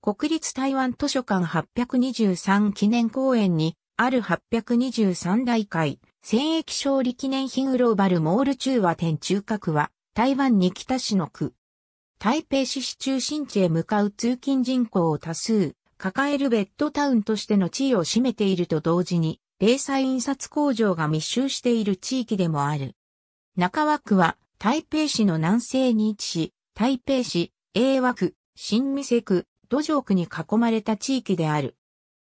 国立台湾図書館823記念公園に、ある823大会、戦役勝利記念品グローバルモール中和店中核は、台湾に北市の区。台北市市中心地へ向かう通勤人口を多数、抱えるベッドタウンとしての地位を占めていると同時に、零細印刷工場が密集している地域でもある。中和区は、台北市の南西に位置し、台北市、英和区、新見世区、土壌区に囲まれた地域である。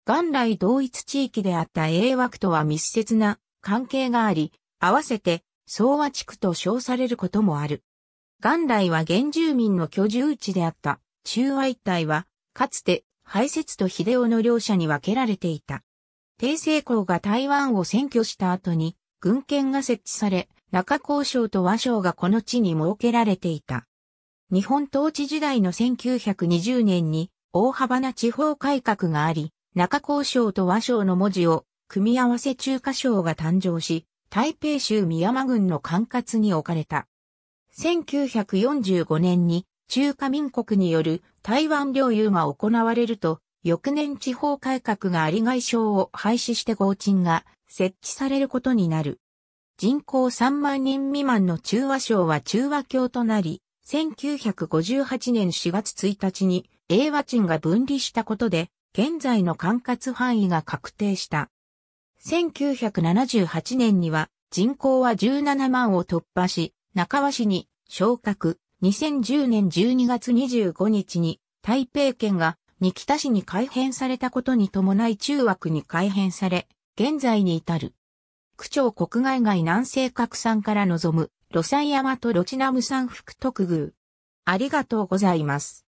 元来同一地域であった英和区とは密接な関係があり、合わせて総和地区と称されることもある。元来は原住民の居住地であった中和一帯は、かつて排泄と秀夫の両者に分けられていた。帝政公が台湾を占拠した後に、軍権が設置され、中交渉と和尚がこの地に設けられていた。日本統治時代の1920年に大幅な地方改革があり、中高省と和省の文字を組み合わせ中華省が誕生し、台北州宮山郡の管轄に置かれた。1945年に中華民国による台湾領有が行われると、翌年地方改革があり外省を廃止して合鎮が設置されることになる。人口3万人未満の中和省は中和教となり、1958年4月1日に、英和鎮が分離したことで、現在の管轄範囲が確定した。1978年には、人口は17万を突破し、中和市に昇格。2010年12月25日に、台北県が、二北市に改変されたことに伴い中枠に改変され、現在に至る。区長国外外南西角山から望む、ロサイ山とロチナム山福特宮。ありがとうございます。